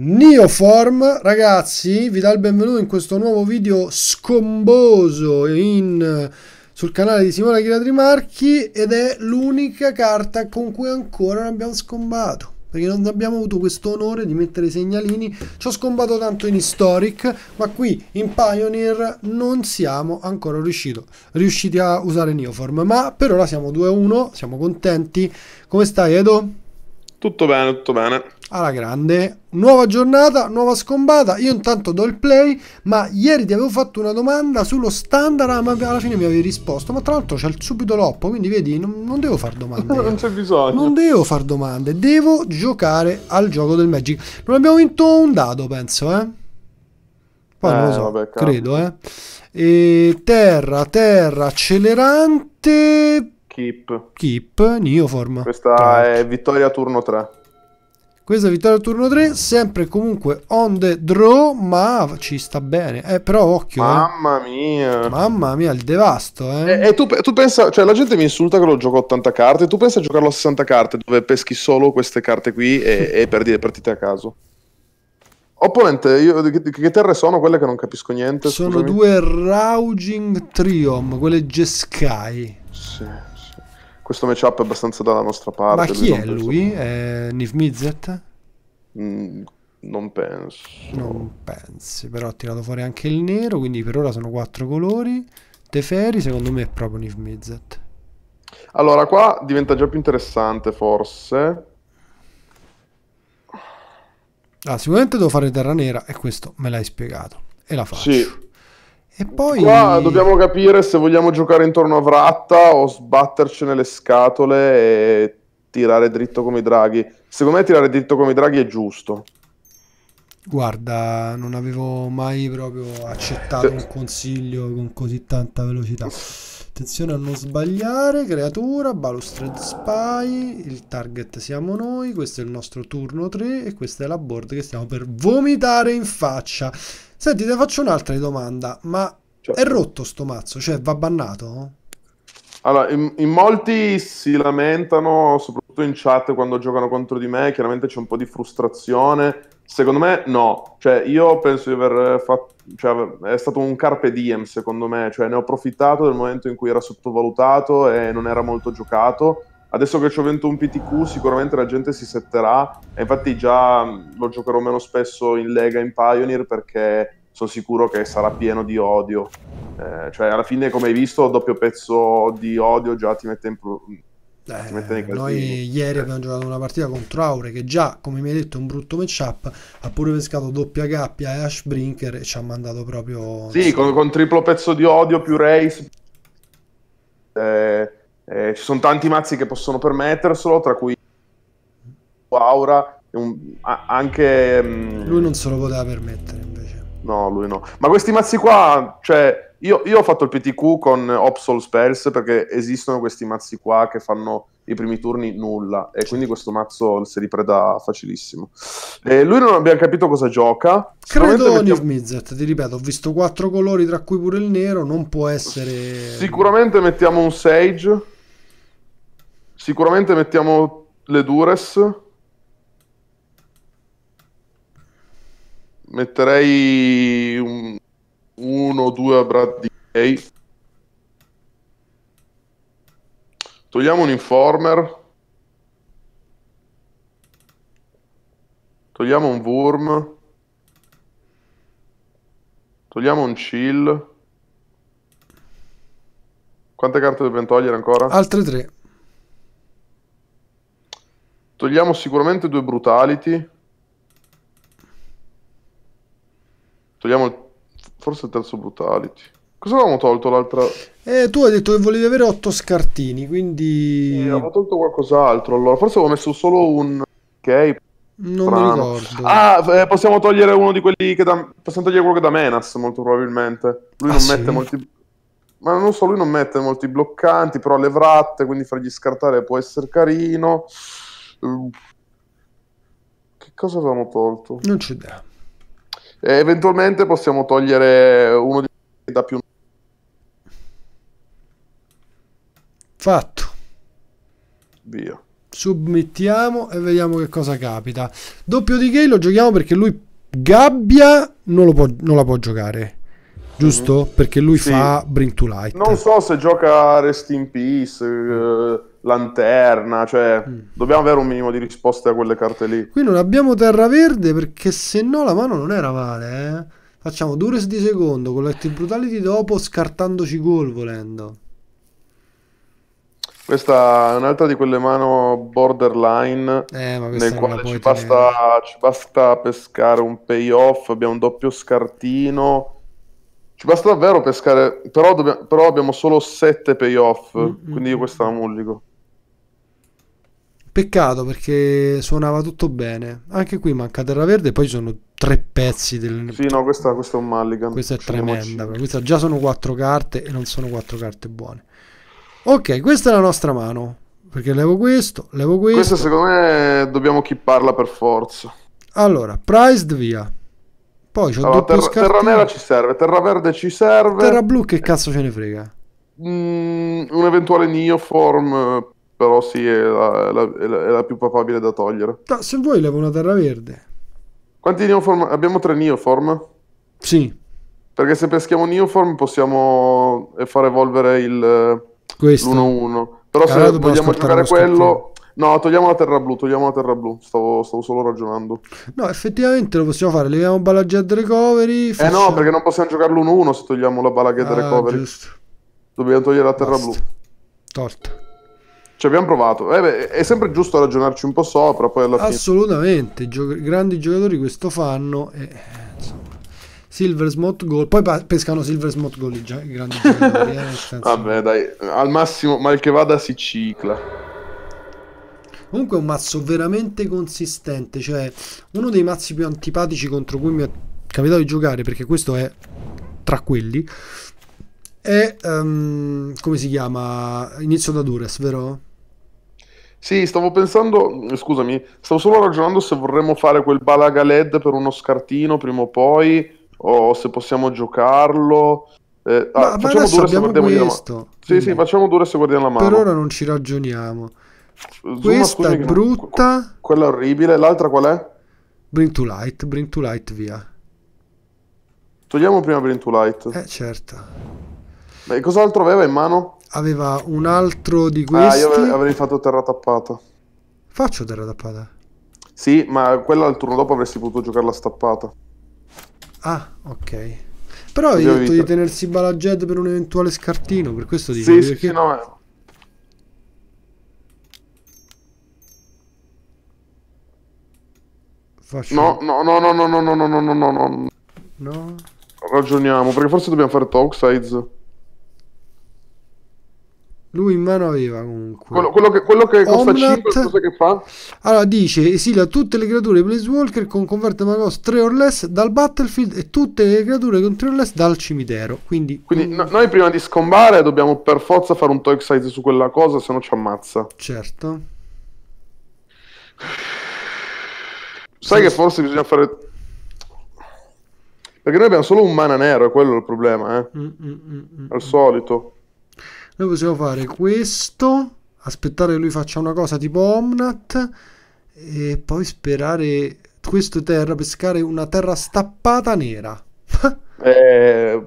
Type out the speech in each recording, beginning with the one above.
Neoform, ragazzi, vi dà il benvenuto in questo nuovo video scomboso in, sul canale di Simone Chiratri Marchi ed è l'unica carta con cui ancora non abbiamo scombato perché non abbiamo avuto questo onore di mettere i segnalini ci ho scombato tanto in Historic ma qui in Pioneer non siamo ancora riuscito, riusciti a usare Neoform ma per ora siamo 2-1 siamo contenti come stai Edo? Tutto bene, tutto bene. Alla grande, nuova giornata, nuova scombata. Io intanto do il play, ma ieri ti avevo fatto una domanda sullo standard, ma alla fine mi avevi risposto. Ma tra l'altro c'è subito l'oppo, quindi vedi, non, non devo fare domande. non c'è bisogno. Non devo fare domande, devo giocare al gioco del Magic. Non abbiamo vinto un dado, penso, eh. Poi eh, non lo eh, so, vabbè, credo, eh. E terra, terra, accelerante Keep. Keep, Neoform. Questa Tank. è vittoria turno 3. Questa è vittoria turno 3, sempre comunque on the draw, ma ci sta bene. Eh, però occhio. Eh. Mamma eh. mia. Mamma mia, il devasto. Eh. E, e tu, tu pensa, cioè la gente mi insulta che lo gioco 80 carte, tu pensa a giocarlo a 60 carte dove peschi solo queste carte qui e, e perdi le partite a caso. Opponente, io, che, terre sono quelle che non capisco niente? Sono scusami. due Rouging Triom, quelle Jeskai. Sì questo matchup è abbastanza dalla nostra parte. Ma chi lui è lui? È Niv Mizzet? Mm, non penso. Non pensi, però ha tirato fuori anche il nero, quindi per ora sono quattro colori. Teferi secondo me è proprio Niv Mizet. Allora, qua diventa già più interessante forse. Ah, sicuramente devo fare terra nera e questo me l'hai spiegato. E la faccio. Sì, e poi... Qua dobbiamo capire se vogliamo giocare intorno a Vratta o sbatterci nelle scatole e tirare dritto come i draghi. Secondo me tirare dritto come i draghi è giusto. Guarda, non avevo mai proprio accettato cioè, un consiglio con così tanta velocità. Attenzione a non sbagliare, creatura, balustrade spy, il target siamo noi, questo è il nostro turno 3 e questa è la board che stiamo per vomitare in faccia. Senti, ti faccio un'altra domanda, ma cioè. è rotto sto mazzo? Cioè va bannato? Allora, in, in molti si lamentano soprattutto soprattutto in chat quando giocano contro di me, chiaramente c'è un po' di frustrazione. Secondo me no, cioè io penso di aver fatto, cioè, è stato un carpe diem secondo me, cioè ne ho approfittato del momento in cui era sottovalutato e non era molto giocato. Adesso che ho 21 PTQ sicuramente la gente si setterà e infatti già lo giocherò meno spesso in Lega, in Pioneer perché sono sicuro che sarà pieno di odio. Eh, cioè alla fine come hai visto doppio pezzo di odio già ti mette in, pro- eh, noi ieri abbiamo giocato una partita contro Aure che già, come mi hai detto, è un brutto matchup. Ha pure pescato doppia cappia e Ash Brinker e ci ha mandato proprio. Sì, so. con, con, triplo pezzo di odio più race. Eh, eh, ci sono tanti mazzi che possono permetterselo, tra cui Aura. Un, a, anche. Mm, Lui non se lo poteva permettere. No, lui no. Ma questi mazzi qua, cioè, io, io ho fatto il PTQ con Opsol Spells perché esistono questi mazzi qua che fanno i primi turni nulla e quindi questo mazzo si ripreda facilissimo. E lui non abbiamo capito cosa gioca. Credo mettiamo... Mizzet, ti ripeto, ho visto quattro colori tra cui pure il nero, non può essere... Sicuramente mettiamo un Sage, sicuramente mettiamo le Dures metterei un, uno o due a Brad DA. Togliamo un informer. Togliamo un worm. Togliamo un chill. Quante carte dobbiamo togliere ancora? Altre tre. Togliamo sicuramente due brutality. Togliamo il... forse il terzo Brutality. Cosa avevamo tolto l'altra? Eh, tu hai detto che volevi avere otto scartini, quindi... Eh, avevo tolto qualcos'altro allora. Forse avevo messo solo un... Ok. Non strano. mi ricordo. Ah, eh, possiamo togliere uno di quelli che da... Possiamo togliere quello che da Menas, molto probabilmente. Lui ah, non sì? mette molti... Ma non so, lui non mette molti bloccanti, però le vratte, quindi fargli scartare può essere carino. Che cosa avevamo tolto? Non ci dà. E eventualmente possiamo togliere uno di da più. Fatto. Via. Submettiamo e vediamo che cosa capita. Doppio di Gay lo giochiamo perché lui gabbia non, può, non la può giocare. Giusto? Mhm. Perché lui sì. fa Bring to Light. Non so se gioca Rest in Peace. Eh lanterna, cioè mm. dobbiamo avere un minimo di risposte a quelle carte lì. Qui non abbiamo terra verde perché se no la mano non era male, eh. Facciamo Dures di secondo, con Collective Brutality dopo, scartandoci gol volendo. Questa è un'altra di quelle mano borderline eh, nel quale ci basta, ci basta, pescare un payoff, abbiamo un doppio scartino. Ci basta davvero pescare, però, dobbiamo, però abbiamo solo 7 payoff, mm-hmm. quindi io mm, questa la mullico. Mm. Peccato perché suonava tutto bene. Anche qui manca Terra Verde. Poi ci sono tre pezzi del. Sì, no, questa, questa è un Mulligan. Questa è diciamo tremenda. Questa già sono quattro carte e non sono quattro carte buone. Ok, questa è la nostra mano. Perché levo questo, levo questo. Questa secondo me dobbiamo chipparla per forza. Allora, priced via. Poi c'ho allora, terra, terra, nera ci serve, terra verde ci serve. Terra blu che cazzo ce ne frega? Mm, un eventuale Neoform però sì, è la, la, è la, è la più papabile da togliere. No, se vuoi levo una terra verde. Quanti neoform? Abbiamo tre neoform? Sì. Perché se peschiamo neoform possiamo eh, far evolvere il, eh, Questo. l'1-1. Però allora se vogliamo giocare quello... No, togliamo la terra blu, togliamo la terra blu. Stavo, stavo solo ragionando. No, effettivamente lo possiamo fare. Leviamo Bala Jet Recovery. Facciamo... Eh no, perché non possiamo giocare l'1-1 se togliamo la Bala Jet ah, Recovery. Giusto. Dobbiamo togliere la terra Basta. blu. Torta. Ci abbiamo provato. Eh beh, è sempre giusto ragionarci un po' sopra, poi alla fine... Assolutamente, Gio- grandi giocatori questo fanno e... Eh, insomma. Silver Smot Goal, poi pa- pescano Silver Smot Goal i, gi- i grandi giocatori. Eh, Vabbè dai, al massimo, mal che vada si cicla. Comunque è un mazzo veramente consistente, cioè uno dei mazzi più antipatici contro cui mi è capitato di giocare, perché questo è tra quelli, è... Um, come si chiama? Inizio da Dures, vero? Sì, stavo pensando, scusami, stavo solo ragionando se vorremmo fare quel Balaga LED per uno scartino prima o poi, o se possiamo giocarlo. Eh, ah, ma, ah, facciamo dure se guardiamo questo. Sì, sì, facciamo dure se guardiamo la mano. Per ora non ci ragioniamo. Zuma, Questa è brutta. Non... Quella è orribile. L'altra qual è? Bring to light, bring to light, via. Togliamo prima bring to light. Eh, certo. Beh, cos'altro aveva in mano? aveva un altro di questi. Ah, io avrei fatto terra tappata. Faccio terra tappata. Sì, ma quella al turno dopo avresti potuto giocarla stappata. Ah, ok. Però hai detto vita. di tenersi Balaged per un eventuale scartino, per questo dici. Sì, sì, perché... sì, no. Eh. Faccio... No, no, no, no, no, no, no, no, no, no, no. No? Ragioniamo, perché forse dobbiamo fare Toxides. Lui in mano aveva comunque. Quello, quello che, quello che costa Omnat. 5, cosa che fa? Allora dice: esila tutte le creature Blazewalker con converte Magos 3 or less dal battlefield e tutte le creature con 3 or less dal cimitero. Quindi, Quindi no, noi prima di scombare dobbiamo per forza fare un toy size su quella cosa, se no ci ammazza. Certo. Sai sì. che forse bisogna fare. Perché noi abbiamo solo un mana nero, è quello il problema, eh? Mm, mm, mm, mm Al mm. solito. Noi possiamo fare questo, aspettare che lui faccia una cosa tipo Omnat e poi sperare questo terra, pescare una terra stappata nera. eh,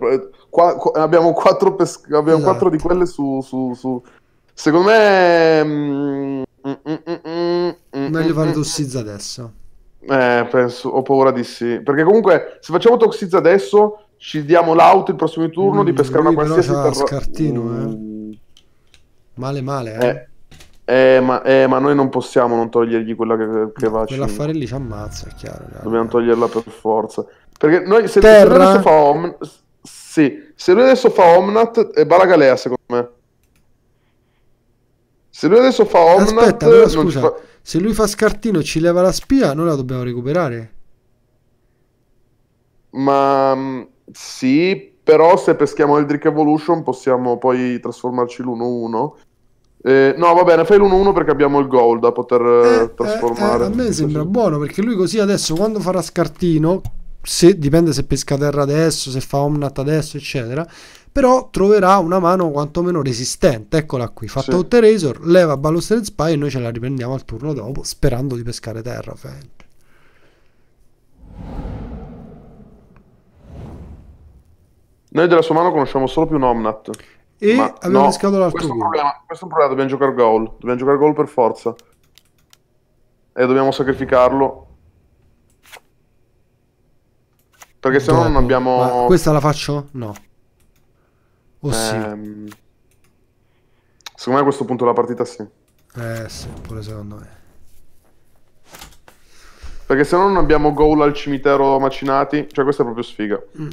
qua, qua, abbiamo, quattro, pes- abbiamo esatto. quattro di quelle su... su, su. Secondo me... Mm, mm, mm, Meglio fare tossizza adesso. Eh, penso, ho paura di sì. Perché comunque, se facciamo tossizza adesso, ci diamo l'auto il prossimo turno di pescare una qualsiasi terra... scartino, eh. Male, male, eh. eh, eh, ma, eh ma, noi non possiamo non togliergli quella che, che no, va. Quell'affare lì ci ammazza, è chiaro. Ragazzi. Dobbiamo toglierla per forza. Perché noi, se, se lui adesso fa Omnat, sì, se lui adesso fa Omnat, è eh, Baragalea secondo me. Se lui adesso fa Omnat, Aspetta, però, scusa, fa... se lui fa scartino e ci leva la spia, noi la dobbiamo recuperare. Ma mm, sì, però se peschiamo Eldrick Evolution possiamo poi trasformarci l'1-1 eh, no, va bene, fai l'1-1 perché abbiamo il gol da poter eh, eh, eh, eh trasformare. Eh, a me sembra sì. buono perché lui così adesso quando farà scartino, se, dipende se pesca terra adesso, se fa omnat adesso, eccetera, però troverà una mano quantomeno resistente. Eccola qui, fatta sì. Out Razor, leva Baluster Spy e noi ce la riprendiamo al turno dopo sperando di pescare terra. Fenn. Noi della sua mano conosciamo solo più un Omnat e Ma abbiamo no, rischiato l'altro questo Problema, questo è un problema, dobbiamo giocare gol, dobbiamo giocare gol per forza. E dobbiamo sacrificarlo. Perché se no non abbiamo... Ma questa la faccio? No. O oh, sì. Ehm, secondo me a questo punto della partita sì. Eh sì, pure secondo me. Perché se no non abbiamo gol al cimitero macinati, cioè questa è proprio sfiga. Mm.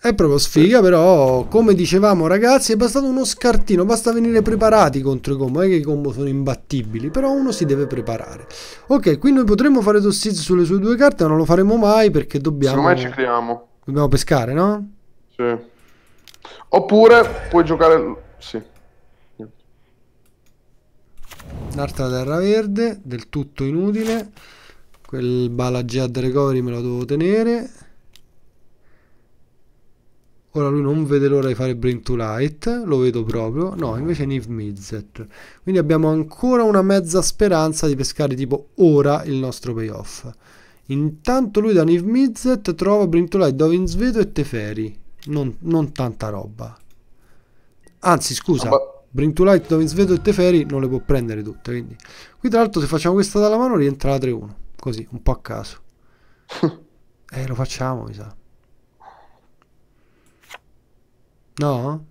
È proprio sfiga, però come dicevamo ragazzi è bastato uno scartino, basta venire preparati contro i combo, non è che i combo sono imbattibili, però uno si deve preparare. Ok, qui noi potremmo fare tossiz sulle sue due carte, ma non lo faremo mai perché dobbiamo... Secondo me ci creiamo. Dobbiamo pescare, no? Sì. Oppure puoi giocare... Sì. Un'altra terra verde, del tutto inutile. Quel Balagea recovery me lo devo tenere. Ora lui non vede l'ora di fare Bring to Light, lo vedo proprio. No, ah. invece Niv Mizzet. Quindi abbiamo ancora una mezza speranza di pescare tipo ora il nostro payoff. Intanto lui da Niv Mizzet trova Bring to Light, Dovin Sveto e Teferi. Non, non, tanta roba. Anzi, scusa. Ah, Bring to Light, Dovin Sveto e Teferi non le può prendere tutte. Quindi. Qui tra l'altro se facciamo questa dalla mano rientra la 3-1. Così, un po' a caso. eh, lo facciamo, mi sa. No?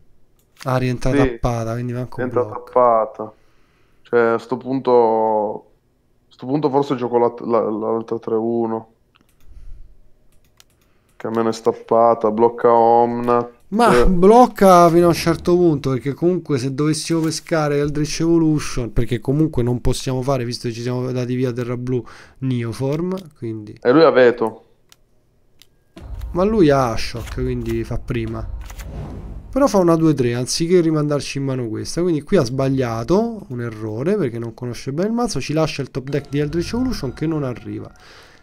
Ah, rientra sì, tappata, quindi manco rientra tappata. Cioè, a sto punto... A sto punto forse gioco l'altra la, la 3-1. Che a me ne è stappata, blocca Omna. Ma eh. blocca fino a un certo punto perché comunque se dovessimo pescare Eldritch Evolution perché comunque non possiamo fare visto che ci siamo dati via Terra Blu Neoform quindi... E lui ha Veto Ma lui ha Shock quindi fa prima però fa una 2-3 anziché rimandarci in mano questa quindi qui ha sbagliato un errore perché non conosce bene il mazzo ci lascia il top deck di Eldritch Evolution che non arriva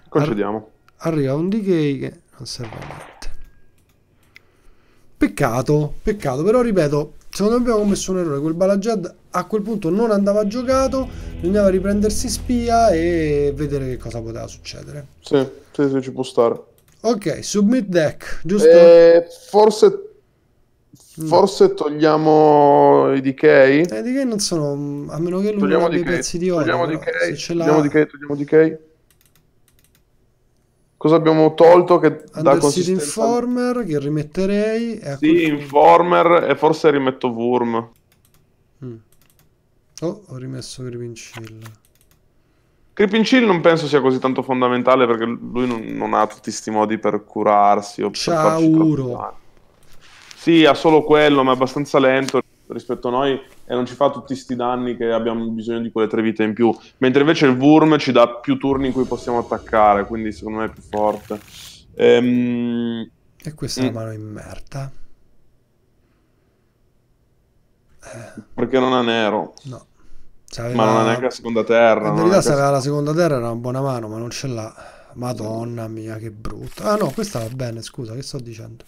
concediamo Ar arriva un decay che non serve a niente peccato peccato però ripeto secondo me abbiamo commesso un errore quel Balajad a quel punto non andava giocato bisognava riprendersi spia e vedere che cosa poteva succedere sì, sì, sì ci può stare ok submit deck giusto? Eh, forse Mm. Forse togliamo i DK? Eh, DK non sono, a meno che lui togliamo non abbia i pezzi di oro. Togliamo però, DK, togliamo DK, togliamo DK. Cosa abbiamo tolto che Under consistenza? Informer che rimetterei. E sì, Informer e forse rimetto Worm. Mm. Oh, ho rimesso Creeping Chill. Creeping Chill non penso sia così tanto fondamentale perché lui non, non ha tutti questi modi per curarsi o Ciao, per farci sì, ha solo quello, ma è abbastanza lento rispetto a noi e non ci fa tutti questi danni che abbiamo bisogno di quelle tre vite in più. Mentre invece il Wurm ci dà più turni in cui possiamo attaccare, quindi secondo me è più forte. Ehm... E questa è una mm. mano in merda. Perché non ha nero. No. C'aveva... Ma non ha neanche la seconda terra. In realtà se aveva la seconda terra era una buona mano, ma non ce l'ha. Madonna mia, che brutta. Ah no, questa va bene, scusa, che sto dicendo?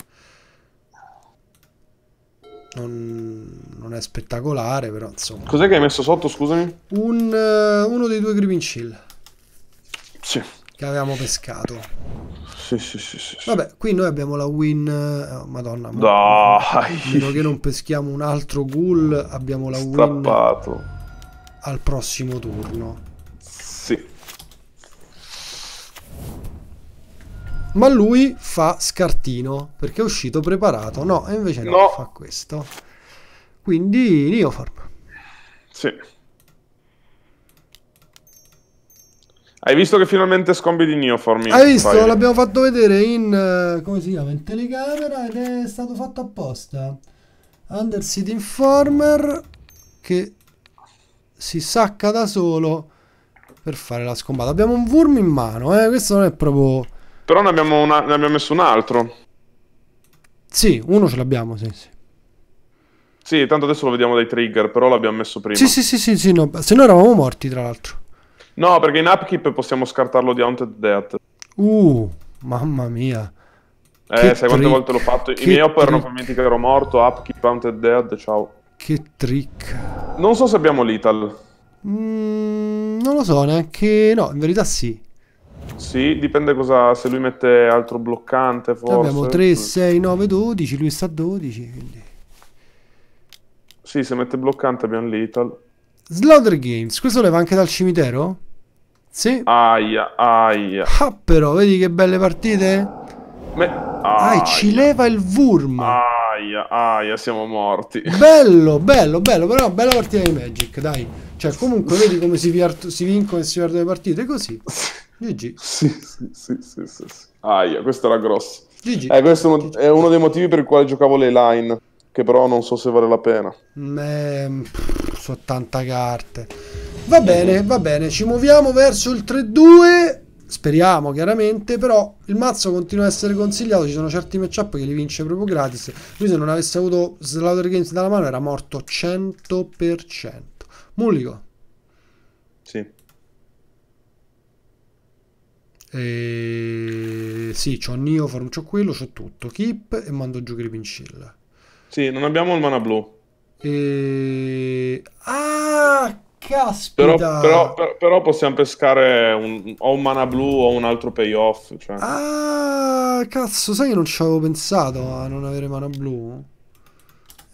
non, non, è spettacolare, però insomma. Cos'è che hai messo sotto, scusami? Un, eh, uno dei due Gripping Chill. Sì. Che avevamo pescato. Sì, sì, sì, sì. Vabbè, qui noi abbiamo la win... Eh, oh, Madonna. Dai! Meno che non peschiamo un altro ghoul, abbiamo la Strappato. win... Al prossimo turno. ma lui fa scartino perché è uscito preparato. No, e invece no, no fa questo. Quindi Neoform. Sì. Hai visto che finalmente scombi di Neoform? Hai visto? Fai... L'abbiamo fatto vedere in, eh, come si chiama, in telecamera ed è stato fatto apposta. Underseed Informer che si sacca da solo per fare la scombata. Abbiamo un Wurm in mano, eh? questo non è proprio però ne abbiamo, una, ne abbiamo messo un altro. Sì, uno ce l'abbiamo, sì, sì. Sì, tanto adesso lo vediamo dai trigger, però l'abbiamo messo prima. Sì, sì, sì, sì, sì no. se no eravamo morti, tra l'altro. No, perché in Upkeep possiamo scartarlo di Haunted Death. Uh, mamma mia. Eh, che sai trick. quante volte l'ho fatto? Che I miei op erano convinti che ero morto, Upkeep, Haunted Dead, ciao. Che trick. Non so se abbiamo l'Ital. Mm, non lo so, neanche... No, in verità sì. Sì, dipende cosa, se lui mette altro bloccante forse. Abbiamo 3, 6, 9, 12, lui sta a 12, quindi... Sì, se mette bloccante abbiamo l'Ital. Slaughter Games, questo leva anche dal cimitero? Sì. Aia, aia. Ah, però, vedi che belle partite? Me... Aia. Ah, ci leva il Vurm. Aia, aia, siamo morti. Bello, bello, bello, però bella partita di Magic, dai. Cioè, comunque, vedi come si, si vincono e si perdono le partite, così. GG. Sì, sì, sì, sì, sì, Aia, questo era grosso. GG. Eh, questo è uno dei motivi per il quale giocavo le line, che però non so se vale la pena. Mm, su 80 carte. Va bene, va bene, ci muoviamo verso il 3-2. Speriamo chiaramente, però il mazzo continua a essere consigliato. Ci sono certi matchup che li vince proprio gratis. Lui, se non avesse avuto Slaughter Games dalla mano, era morto 100%. Mullico, E... Sì, c'ho Neo, Farm, quello, c'ho tutto. Kip e mando giù Gripincilla. Sì, non abbiamo il mana blu. E... Ah, caspita! Però, però, per, però possiamo pescare un, o un mana blu o un altro payoff. Cioè. Ah, cazzo, sai che non ci avevo pensato a non avere mana blu?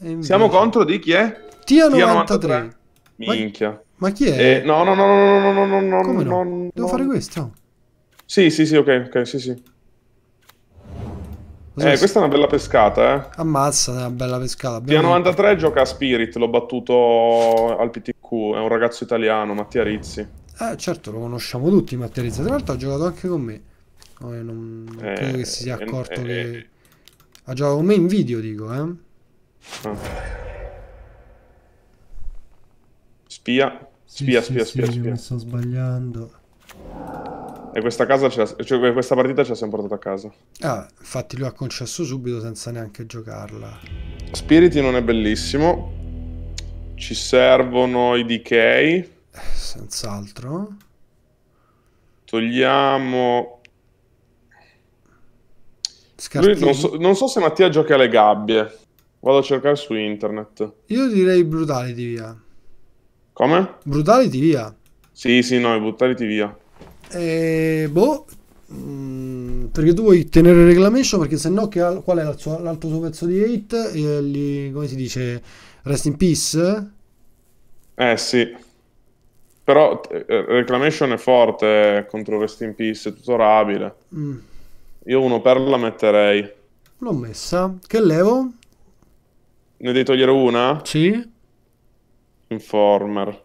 Invece... Siamo contro di chi è? Tia93. Minchia. Ma... Ma chi è? Eh, no, no, no, no, no, no, no, no, Come no? no Devo no. fare questo. Sì, sì, sì, ok, ok, sì, sì. Eh, questa è una bella pescata, eh. Ammazza, è una bella pescata. Dia 93 gioca a Spirit, l'ho battuto al PTQ, è un ragazzo italiano, Mattia Rizzi. Eh, certo, lo conosciamo tutti, Mattia Rizzi. Tra l'altro ha giocato anche con me. No, eh, non eh, credo che si sia eh, eh, accorto eh, che... Ha giocato con me in video, dico, eh. Ah. Spia, spia, sì, spia, sì, spia, sì, spia. Mi sto sbagliando. E questa, cioè, questa partita ce la siamo portata a casa. Ah, infatti lui ha concesso subito senza neanche giocarla. Spiriti non è bellissimo. Ci servono i DK. Senz'altro. Togliamo... Lui, non, so, non so se Mattia gioca alle gabbie. Vado a cercare su internet. Io direi Brutality via. Come? Brutality via. Sì, sì, no, Brutality via eh, boh, mh, mm, perché tu vuoi tenere il reclamation perché se no che, qual è l'altro, l'altro suo pezzo di hate? Eh, gli, come si dice? Rest in peace? Eh sì, però eh, reclamation è forte contro Rest in peace, è tutorabile. Mm. Io uno per la metterei. L'ho messa. Che levo? Ne devi togliere una? Sì. Informer.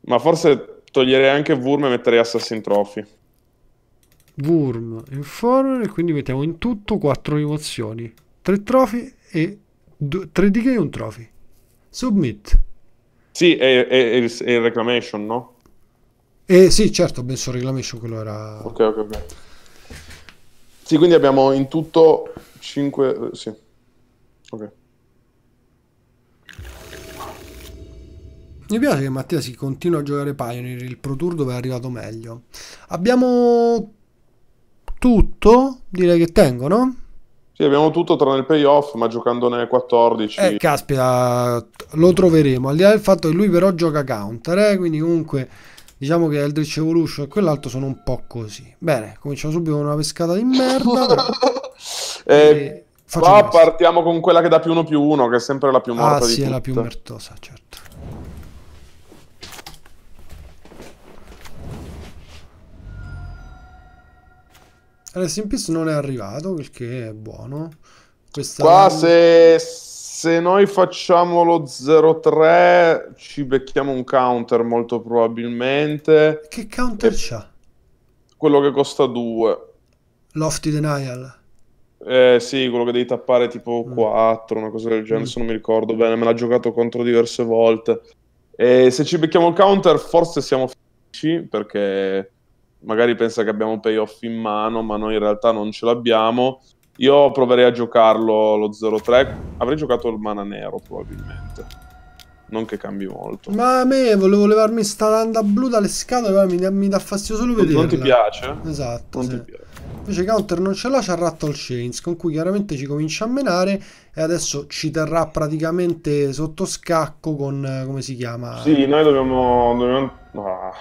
Ma forse Toglierei anche Wurm e metterei Assassin Trophy. Wurm, Informer, quindi mettiamo in tutto 4 rimozioni. 3 trophy e 3 DK e un trophy. Submit. Sì, è, è, è, il, è il reclamation, no? Eh sì, certo, penso reclamation quello era... Ok, ok, ok. Sì, quindi abbiamo in tutto 5... Eh, sì. Ok. Mi piace che Mattia si continua a giocare Pioneer, il Pro Tour dove è arrivato meglio. Abbiamo tutto, direi che tengo, no? Sì, abbiamo tutto tranne il payoff, ma giocandone 14. Eh, caspita, lo troveremo. Al di là del fatto che lui però gioca counter, eh? quindi comunque diciamo che Eldritch Evolution e quell'altro sono un po' così. Bene, cominciamo subito con una pescata di merda. E... Eh, facciamo qua questo. partiamo con quella che dà più uno più uno, che è sempre la più ah, morta ah, di sì, tutte. è la più mertosa, certo. Rest in Peace non è arrivato, il che è buono. Questa... Qua se, se noi facciamo lo 0-3 ci becchiamo un counter molto probabilmente. Che counter c'ha? Quello che costa 2. Lofty Denial. Eh, sì, quello che devi tappare tipo 4, mm. una cosa del genere, mm. non mi ricordo bene, me l'ha giocato contro diverse volte. E se ci becchiamo il counter forse siamo felici perché magari pensa che abbiamo un payoff in mano, ma noi in realtà non ce l'abbiamo. Io proverei a giocarlo lo 0-3. Avrei giocato il mana nero probabilmente. Non che cambi molto. Ma a me volevo levarmi sta landa blu dalle scatole, ma mi, da, mi dà fastidio solo vedere. Non ti piace? Esatto. Non sì. ti piace. Invece Counter non ce l'ha, c'ha Rattle Chains, con cui chiaramente ci comincia a menare e adesso ci terrà praticamente sotto scacco con, come si chiama? Sì, noi dobbiamo... dobbiamo... Ah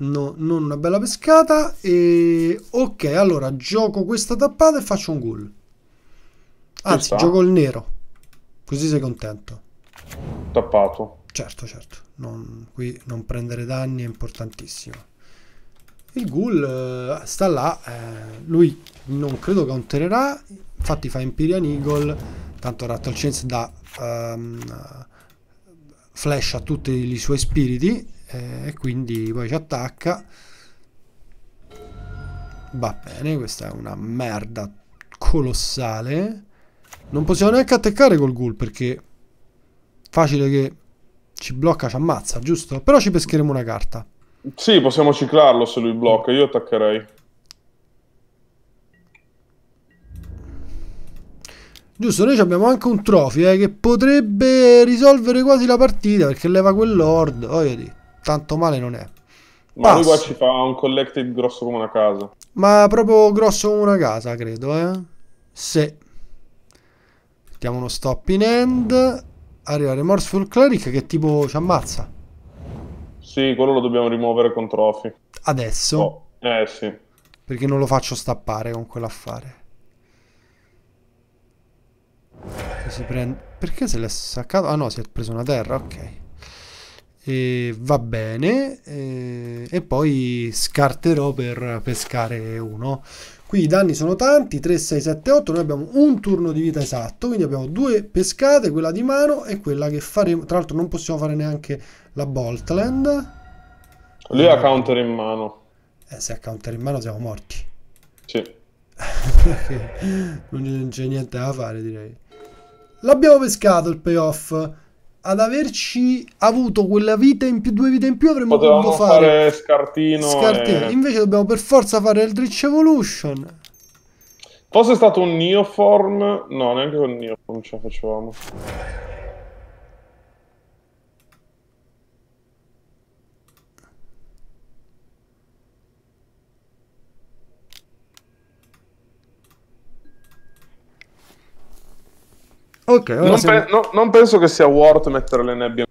No, non una bella pescata. E... Ok, allora gioco questa tappata e faccio un ghoul. Anzi, gioco il nero. Così sei contento. Tappato. Certo, certo. Non, qui non prendere danni è importantissimo. Il ghoul eh, sta là. Eh, lui non credo countererà. Infatti fa Empirian Eagle. Tanto Rattle Chance dà um, flash a tutti i suoi spiriti eh, e quindi poi ci attacca va bene questa è una merda colossale non possiamo neanche attaccare col ghoul perché facile che ci blocca ci ammazza giusto? però ci pescheremo una carta sì possiamo ciclarlo se lui blocca io attaccherei Giusto, noi abbiamo anche un trofeo eh, che potrebbe risolvere quasi la partita perché leva quell'ord, voglio dire tanto male non è. Ma Passa. lui qua ci fa un collected grosso come una casa. Ma proprio grosso come una casa, credo, eh. Se. Mettiamo uno stop in end. Arriva Remorseful Cleric che tipo ci ammazza. Sì, quello lo dobbiamo rimuovere con Trophy. Adesso? Oh. Eh, sì. Perché non lo faccio stappare con quell'affare. Si prende... Perché se l'è saccato? Ah no, si è preso una terra, ok e va bene e, e poi scarterò per pescare uno qui i danni sono tanti 3 6 7 8 noi abbiamo un turno di vita esatto quindi abbiamo due pescate quella di mano e quella che faremo tra l'altro non possiamo fare neanche la boltland lui ha counter in mano eh, se ha counter in mano siamo morti sì non c'è niente da fare direi l'abbiamo pescato il payoff ad averci avuto quella vita in più, due vite in più, avremmo Potevamo potuto fare, fare scartino. scartino. E... Invece dobbiamo per forza fare Eldritch Evolution. Fosse stato un Neoform, no, neanche con Neoform ce la facevamo. Ok, ora non, siamo... pe- no, non penso che sia worth mettere le nebbie.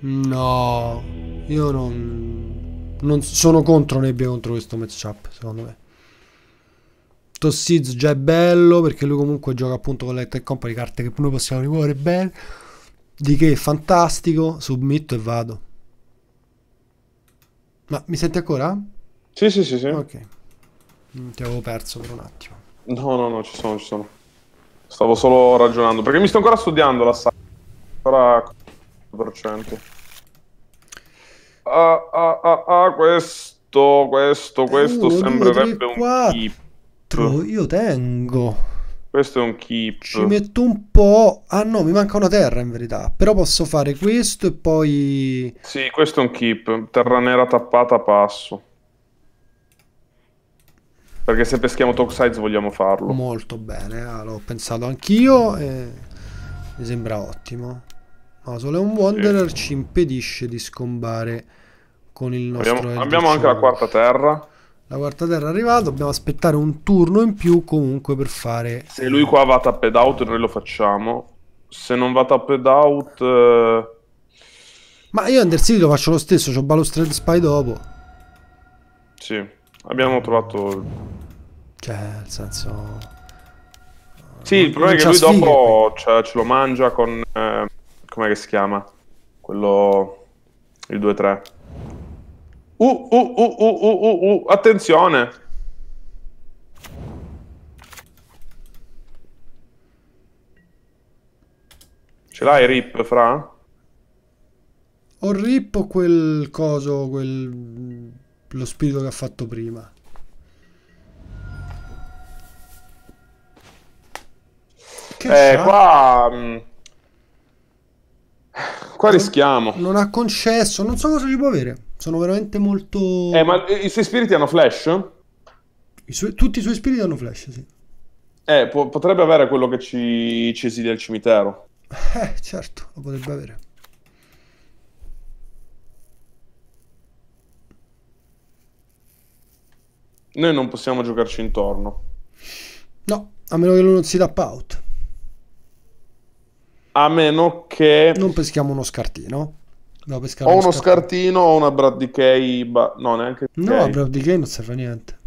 No, io non, non sono contro nebbia contro questo matchup, secondo me. Tossiz già è bello perché lui comunque gioca appunto con l'Electric Company, carte che noi possiamo rimuovere bene. Di che fantastico, submitto e vado. Ma mi senti ancora? Sì, sì, sì, sì. Ok. Mm, ti avevo perso per un attimo. No, no, no, ci sono, ci sono. Stavo solo ragionando, perché mi sto ancora studiando la saga. Ancora 100%. Ah, ah, ah, ah, questo, questo, eh, questo Uno, sembrerebbe due, tre, un keep. Io tengo. Questo è un keep. Ci metto un po'. Ah no, mi manca una terra in verità. Però posso fare questo e poi. Sì, questo è un keep. Terra nera tappata passo. Perché se peschiamo Toxides vogliamo farlo. Molto bene, ah, l'ho pensato anch'io e mi sembra ottimo. No, solo Wanderer sì. ci impedisce di scombare con il nostro... Abbiamo, abbiamo anche la quarta terra. La quarta terra è arrivata, dobbiamo aspettare un turno in più comunque per fare... Se lui qua va tapped out noi lo facciamo. Se non va tapped out... Eh, Ma io Under City lo faccio lo stesso, c'ho Balustrade Spy dopo. Sì, abbiamo trovato cioè, nel senso... Sì, il problema è che lui dopo cioè, ce lo mangia con... Eh, come si chiama? Quello... Il 2-3. Uh uh, uh, uh, uh, uh, uh, uh, attenzione! Ce l'hai rip, fra? Ho rip o quel coso, quel... lo spirito che ha fatto prima? Che eh, qua... Mm, qua rischiamo. Non ha concesso, non so cosa ci può avere. Sono veramente molto... Eh, ma i suoi spiriti hanno flash? I su... tutti i suoi spiriti hanno flash, sì. Eh, po potrebbe avere quello che ci, ci esilia il cimitero. Eh, certo, lo potrebbe avere. Noi non possiamo giocarci intorno. No, a meno che lui non si tappa out a meno che... Non peschiamo uno scartino. o uno scartino. scartino o una Brad Decay, ba... no neanche... Decay. No, Brad Decay non serve a niente.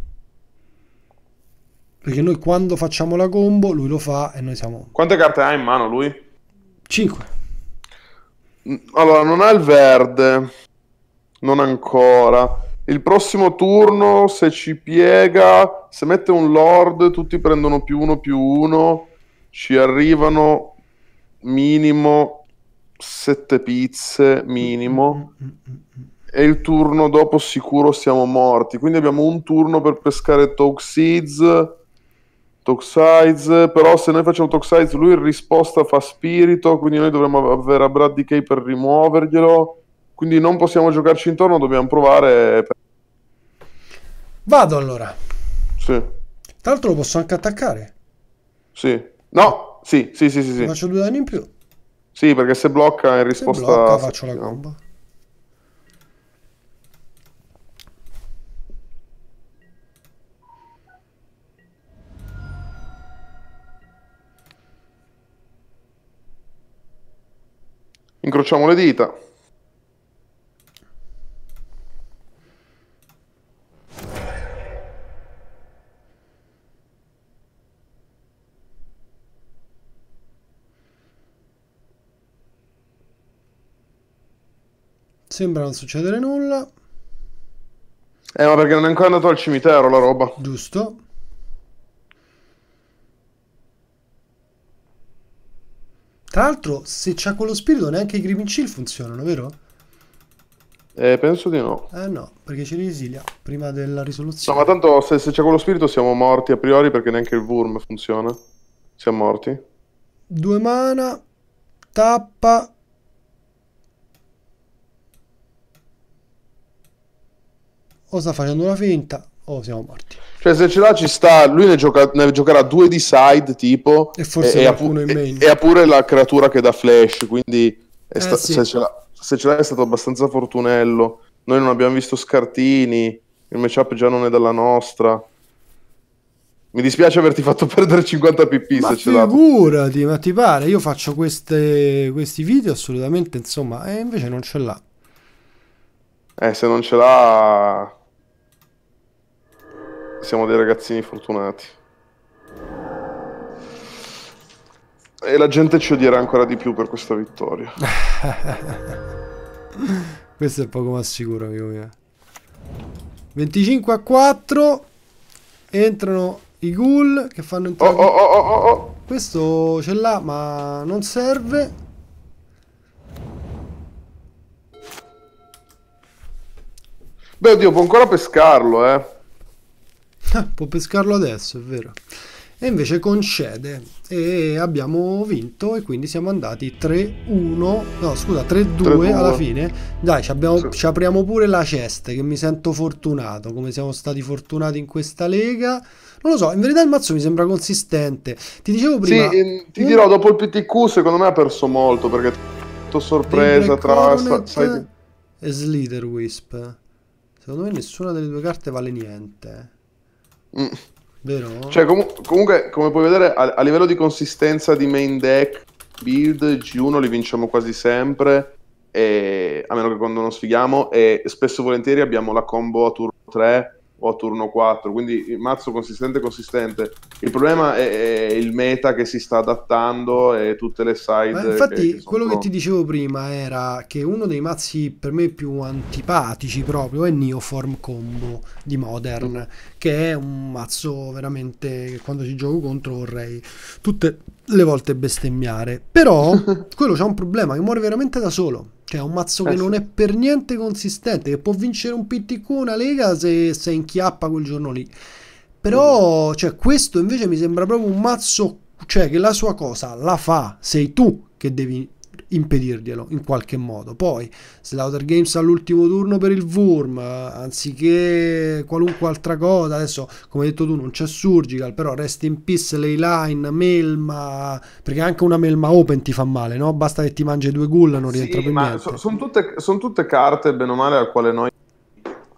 Perché noi quando facciamo la combo lui lo fa e noi siamo... Quante carte ha in mano lui? 5. Mm, allora, non ha il verde. Non ancora. Il prossimo turno, se ci piega, se mette un lord, tutti prendono più uno più uno. Ci arrivano minimo 7 pizze minimo mm, mm, mm, e il turno dopo sicuro siamo morti quindi abbiamo un turno per pescare Toxids Toxides però se noi facciamo Toxides lui in risposta fa spirito quindi noi dovremmo avere a Brad Decay per rimuoverglielo quindi non possiamo giocarci intorno dobbiamo provare per... vado allora sì. tra l'altro lo posso anche attaccare sì no sì, sì, sì, sì, sì. Faccio due danni in più. Sì, perché se blocca in risposta... Se blocca faccio la combo. Incrociamo le dita. Sembra non succedere nulla. Eh, ma perché non è ancora andato al cimitero la roba. Giusto. Tra l'altro, se c'ha quello spirito, neanche i Grimming Chill funzionano, vero? Eh, penso di no. Eh no, perché ci risilia prima della risoluzione. No, ma tanto se, se c'è quello spirito siamo morti a priori perché neanche il Wurm funziona. Siamo morti. Due mana, tappa, o sta facendo una finta o siamo morti. Cioè, se ce l'ha, ci sta. Lui ne, gioca, ne giocherà due di side tipo. E forse e, ha, pu- e, e ha pure la creatura che dà flash. Quindi, eh, sta- sì. se, ce l'ha, se ce l'ha, è stato abbastanza fortunello. Noi non abbiamo visto scartini. Il matchup già non è dalla nostra. Mi dispiace averti fatto perdere 50 pp. Ma se ce l'ha. figurati, ma ti pare? Io faccio queste, questi video assolutamente, insomma, e invece non ce l'ha. Eh, se non ce l'ha siamo dei ragazzini fortunati. E la gente ci odierà ancora di più per questa vittoria. Questo è poco ma sicuro, amico mio. 25 a 4. Entrano i ghoul che fanno oh, oh, entrare... Oh, oh, oh, oh, Questo ce l'ha, ma non serve. Beh, oddio, può ancora pescarlo, eh. Eh, può pescarlo adesso, è vero. E invece concede e abbiamo vinto e quindi siamo andati 3-1, no scusa 3-2 alla fine. Dai, ci, abbiamo, sì. ci apriamo pure la cesta che mi sento fortunato, come siamo stati fortunati in questa lega. Non lo so, in verità il mazzo mi sembra consistente. Ti dicevo prima... Sì, ehm, ti mm. dirò, dopo il PTQ secondo me ha perso molto perché tutto sorpresa tra... Sai... E Slither Wisp. Secondo me nessuna delle due carte vale niente. Mm. Vero? Cioè, com comunque, come puoi vedere, a, a, livello di consistenza di main deck build, G1 li vinciamo quasi sempre. E, a meno che quando non sfighiamo. E spesso e volentieri abbiamo la combo a turno 3 o a turno 4, quindi mazzo consistente consistente. Il problema è, è, il meta che si sta adattando e tutte le side. Ma infatti, che, che quello pronti. che ti dicevo prima era che uno dei mazzi per me più antipatici proprio è Neoform Combo di Modern, mm. che è un mazzo veramente che quando ci gioco contro vorrei tutte le volte bestemmiare. Però quello c'ha un problema che muore veramente da solo cioè, è un mazzo eh, che sì. non è per niente consistente, che può vincere un PTQ, una Lega se, se inchiappa quel giorno lì. Però, mm-hmm. cioè, questo invece mi sembra proprio un mazzo, cioè, che la sua cosa la fa, sei tu che devi impedirglielo in qualche modo. Poi Slaughter Games all'ultimo turno per il Wurm, anziché qualunque altra cosa, adesso come hai detto tu non c'è Surgical, però rest in peace Leyline, Melma, perché anche una Melma Open ti fa male, no? Basta che ti mangi due gulla, non rientra sì, più niente. So, sono tutte, son tutte, carte, bene o male, al quale noi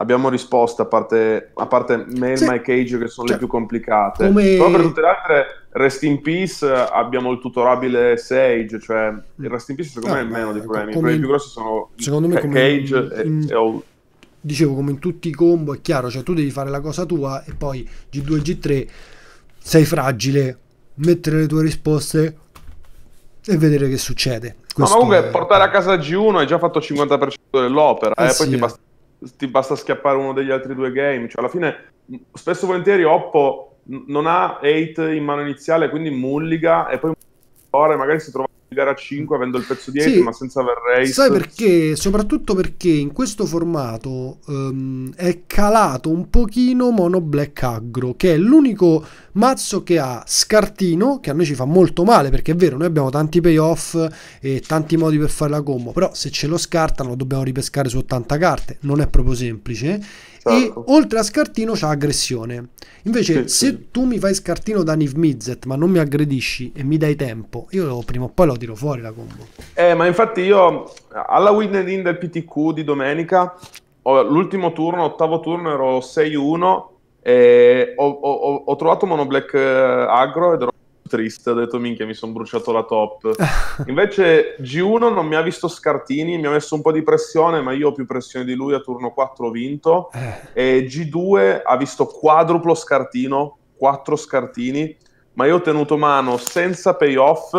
abbiamo risposte, a parte, a parte me e sì. Mike Cage che sono cioè, le più complicate. Come... Però per tutte le altre, Rest in Peace, abbiamo il tutorabile Sage, cioè il Rest in Peace secondo ah, me è meno dei problemi, i problemi più grossi sono secondo me Cage in, in, e, e Dicevo, come in tutti i combo, è chiaro, cioè tu devi fare la cosa tua e poi G2 e G3 sei fragile, mettere le tue risposte e vedere che succede. Questo ma comunque è... portare a casa G1 hai già fatto il 50% dell'opera, eh, eh, sì, poi ti eh. basta ti basta schiappare uno degli altri due game. Cioè, alla fine, spesso volentieri Oppo non ha 8 in mano iniziale, quindi mulliga e poi ore, magari si trova a guidare a 5 avendo il pezzo dietro, sì, ma senza aver race. Sai perché? Soprattutto perché in questo formato um, è calato un pochino Mono Black Aggro, che è l'unico mazzo che ha scartino, che a noi ci fa molto male, perché è vero, noi abbiamo tanti payoff e tanti modi per fare la combo, però se ce lo scartano dobbiamo ripescare su 80 carte, non è proprio semplice e certo. oltre a scartino c'ha aggressione. Invece, sì, se sì. tu mi fai scartino da Niv Mizet, ma non mi aggredisci e mi dai tempo, io prima o poi lo tiro fuori la combo. Eh, ma infatti io alla winner in del PTQ di domenica, l'ultimo turno, ottavo turno, ero 6-1. E ho, ho, ho trovato Monoblack eh, Agro ed ero triste, ha detto minchia mi sono bruciato la top. Invece G1 non mi ha visto Scartini, mi ha messo un po' di pressione, ma io ho più pressione di lui, a turno 4 ho vinto. Eh. E G2 ha visto quadruplo Scartino, 4 Scartini, ma io ho tenuto mano senza payoff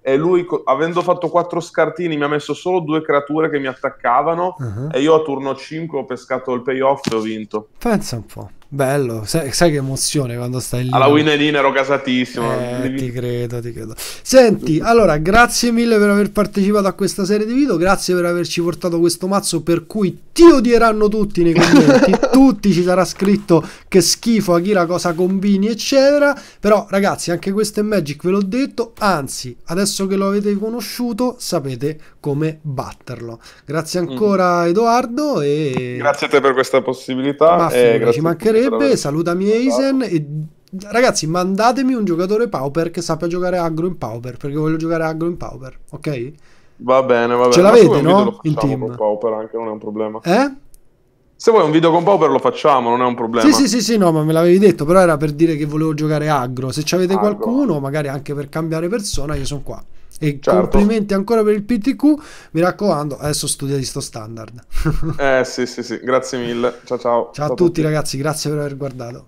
e lui, avendo fatto 4 Scartini, mi ha messo solo due creature che mi attaccavano uh-huh. e io a turno 5 ho pescato il payoff e ho vinto. Pensa un po'. Bello, sai, sai, che emozione quando stai lì. Alla Win in ero casatissimo. Eh, ti credo, ti credo. Senti, allora, grazie mille per aver partecipato a questa serie di video, grazie per averci portato questo mazzo per cui ti odieranno tutti nei commenti, tutti ci sarà scritto che schifo, Akira cosa combini, eccetera. Però ragazzi, anche questo è Magic, ve l'ho detto, anzi, adesso che lo avete conosciuto, sapete come batterlo. Grazie mm. ancora mm. Edoardo e... Grazie a te per questa possibilità. Ma, e figura, ci mancherebbe piacerebbe, salutami Eisen e ragazzi mandatemi un giocatore Pauper che sappia giocare aggro in Pauper perché voglio giocare aggro in Pauper, ok? Va bene, va bene. Ce l'avete, no? Il team. Con Pauper anche non è un problema. Eh? Se vuoi un video con Pauper lo facciamo, non è un problema. Sì, sì, sì, sì, no, ma me l'avevi detto, però era per dire che volevo giocare aggro. Se c'avete aggro. qualcuno, magari anche per cambiare persona, io sono qua. E certo. complimenti ancora per il PTQ. Mi raccomando, adesso studia di sto standard. eh sì, sì, sì, grazie mille. Ciao ciao. Ciao, ciao a tutti, tutti ragazzi, grazie per aver guardato.